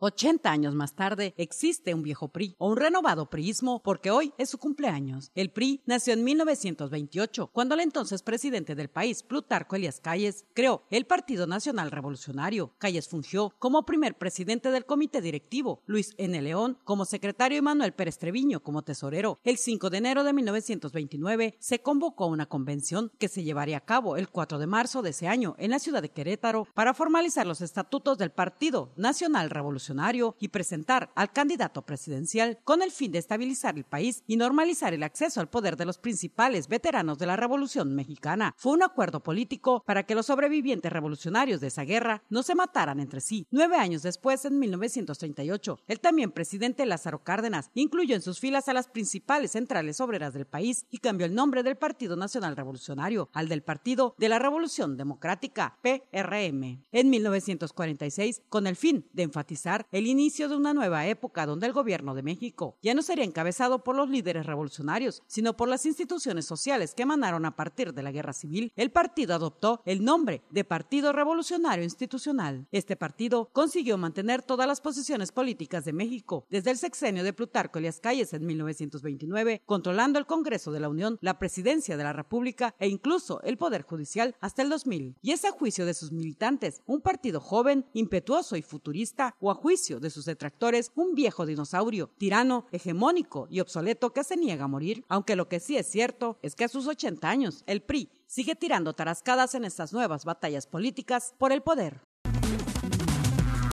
80 años más tarde existe un viejo PRI o un renovado PRIismo porque hoy es su cumpleaños. El PRI nació en 1928 cuando el entonces presidente del país, Plutarco Elias Calles, creó el Partido Nacional Revolucionario. Calles fungió como primer presidente del comité directivo, Luis N. León como secretario y Manuel Pérez Treviño como tesorero. El 5 de enero de 1929 se convocó una convención que se llevaría a cabo el 4 de marzo de ese año en la ciudad de Querétaro para formalizar los estatutos del Partido Nacional Revolucionario y presentar al candidato presidencial con el fin de estabilizar el país y normalizar el acceso al poder de los principales veteranos de la Revolución Mexicana. Fue un acuerdo político para que los sobrevivientes revolucionarios de esa guerra no se mataran entre sí. Nueve años después, en 1938, el también presidente Lázaro Cárdenas incluyó en sus filas a las principales centrales obreras del país y cambió el nombre del Partido Nacional Revolucionario al del Partido de la Revolución Democrática, PRM. En 1946, con el fin de enfatizar el inicio de una nueva época donde el gobierno de México ya no sería encabezado por los líderes revolucionarios, sino por las instituciones sociales que emanaron a partir de la guerra civil, el partido adoptó el nombre de Partido Revolucionario Institucional. Este partido consiguió mantener todas las posiciones políticas de México desde el sexenio de Plutarco Elias Calles en 1929, controlando el Congreso de la Unión, la presidencia de la República e incluso el Poder Judicial hasta el 2000. Y es a juicio de sus militantes, un partido joven, impetuoso y futurista, o juicio de sus detractores, un viejo dinosaurio, tirano, hegemónico y obsoleto que se niega a morir. Aunque lo que sí es cierto es que a sus 80 años, el PRI sigue tirando tarascadas en estas nuevas batallas políticas por el poder.